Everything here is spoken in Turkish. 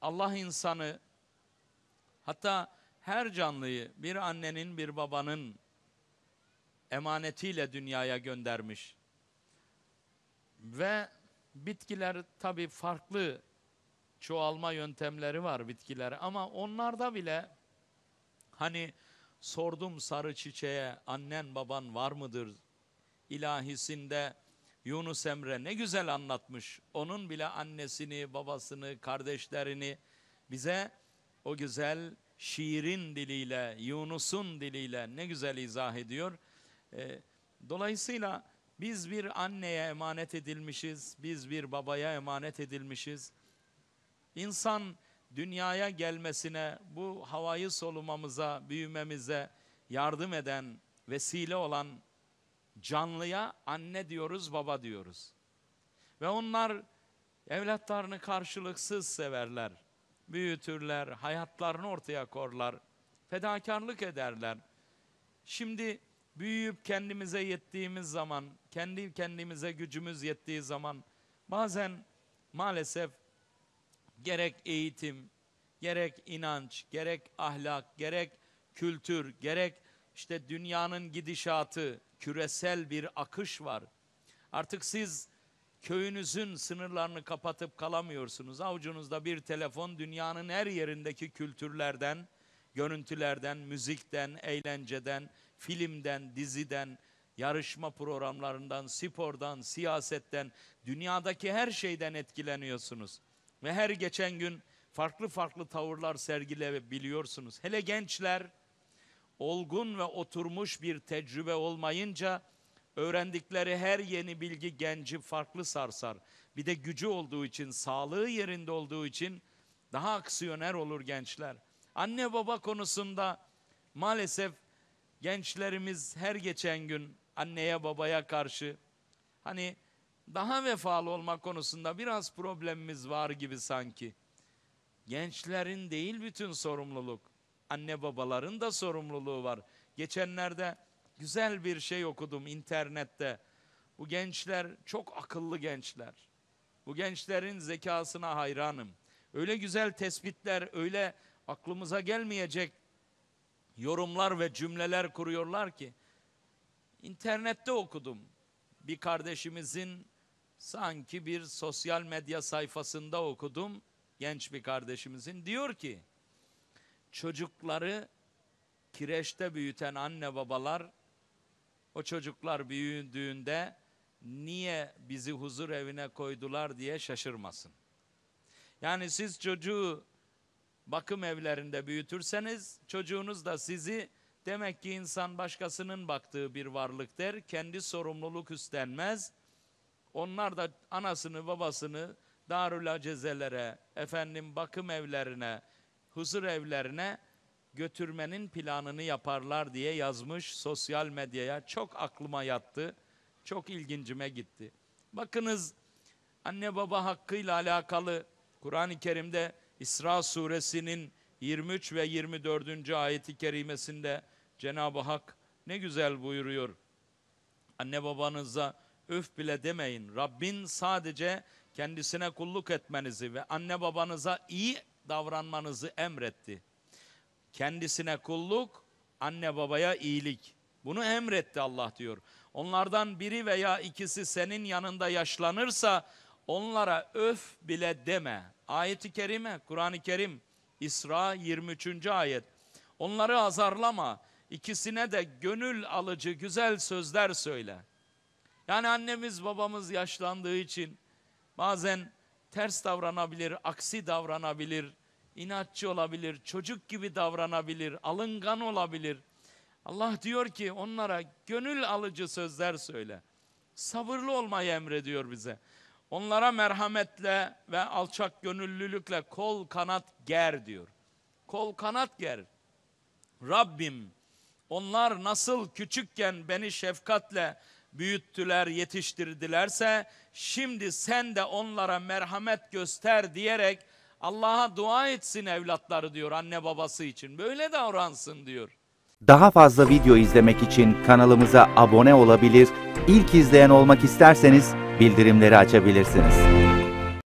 Allah insanı hatta her canlıyı bir annenin bir babanın emanetiyle dünyaya göndermiş. Ve bitkiler tabi farklı çoğalma yöntemleri var bitkiler ama onlarda bile hani sordum sarı çiçeğe annen baban var mıdır ilahisinde Yunus Emre ne güzel anlatmış. Onun bile annesini, babasını, kardeşlerini bize o güzel şiirin diliyle, Yunus'un diliyle ne güzel izah ediyor. Ee, dolayısıyla biz bir anneye emanet edilmişiz, biz bir babaya emanet edilmişiz. İnsan dünyaya gelmesine, bu havayı solumamıza, büyümemize yardım eden, vesile olan Canlıya anne diyoruz, baba diyoruz. Ve onlar evlatlarını karşılıksız severler. Büyütürler, hayatlarını ortaya korlar. Fedakarlık ederler. Şimdi büyüyüp kendimize yettiğimiz zaman, kendi kendimize gücümüz yettiği zaman bazen maalesef gerek eğitim, gerek inanç, gerek ahlak, gerek kültür, gerek işte dünyanın gidişatı, küresel bir akış var. Artık siz köyünüzün sınırlarını kapatıp kalamıyorsunuz. Avucunuzda bir telefon dünyanın her yerindeki kültürlerden, görüntülerden, müzikten, eğlenceden, filmden, diziden, yarışma programlarından, spordan, siyasetten, dünyadaki her şeyden etkileniyorsunuz. Ve her geçen gün farklı farklı tavırlar sergilebiliyorsunuz. Hele gençler olgun ve oturmuş bir tecrübe olmayınca öğrendikleri her yeni bilgi genci farklı sarsar. Bir de gücü olduğu için, sağlığı yerinde olduğu için daha aksiyoner olur gençler. Anne baba konusunda maalesef gençlerimiz her geçen gün anneye babaya karşı hani daha vefalı olma konusunda biraz problemimiz var gibi sanki. Gençlerin değil bütün sorumluluk. Anne babaların da sorumluluğu var. Geçenlerde güzel bir şey okudum internette. Bu gençler çok akıllı gençler. Bu gençlerin zekasına hayranım. Öyle güzel tespitler, öyle aklımıza gelmeyecek yorumlar ve cümleler kuruyorlar ki. İnternette okudum. Bir kardeşimizin sanki bir sosyal medya sayfasında okudum. Genç bir kardeşimizin diyor ki çocukları kireçte büyüten anne babalar o çocuklar büyüdüğünde niye bizi huzur evine koydular diye şaşırmasın. Yani siz çocuğu bakım evlerinde büyütürseniz çocuğunuz da sizi demek ki insan başkasının baktığı bir varlık der, kendi sorumluluk üstlenmez. Onlar da anasını babasını darül acezelere, efendim bakım evlerine, huzur evlerine götürmenin planını yaparlar diye yazmış sosyal medyaya. Çok aklıma yattı. Çok ilgincime gitti. Bakınız anne baba hakkıyla alakalı Kur'an-ı Kerim'de İsra suresinin 23 ve 24. ayeti kerimesinde Cenab-ı Hak ne güzel buyuruyor. Anne babanıza öf bile demeyin. Rabbin sadece kendisine kulluk etmenizi ve anne babanıza iyi davranmanızı emretti. Kendisine kulluk, anne babaya iyilik. Bunu emretti Allah diyor. Onlardan biri veya ikisi senin yanında yaşlanırsa onlara öf bile deme. Ayeti kerime, Kur'an-ı Kerim, İsra 23. ayet. Onları azarlama, ikisine de gönül alıcı güzel sözler söyle. Yani annemiz babamız yaşlandığı için bazen ters davranabilir, aksi davranabilir, inatçı olabilir, çocuk gibi davranabilir, alıngan olabilir. Allah diyor ki onlara gönül alıcı sözler söyle. Sabırlı olmayı emrediyor bize. Onlara merhametle ve alçak gönüllülükle kol kanat ger diyor. Kol kanat ger. Rabbim onlar nasıl küçükken beni şefkatle büyüttüler, yetiştirdilerse şimdi sen de onlara merhamet göster diyerek Allah'a dua etsin evlatları diyor anne babası için. Böyle davransın diyor. Daha fazla video izlemek için kanalımıza abone olabilir, ilk izleyen olmak isterseniz bildirimleri açabilirsiniz.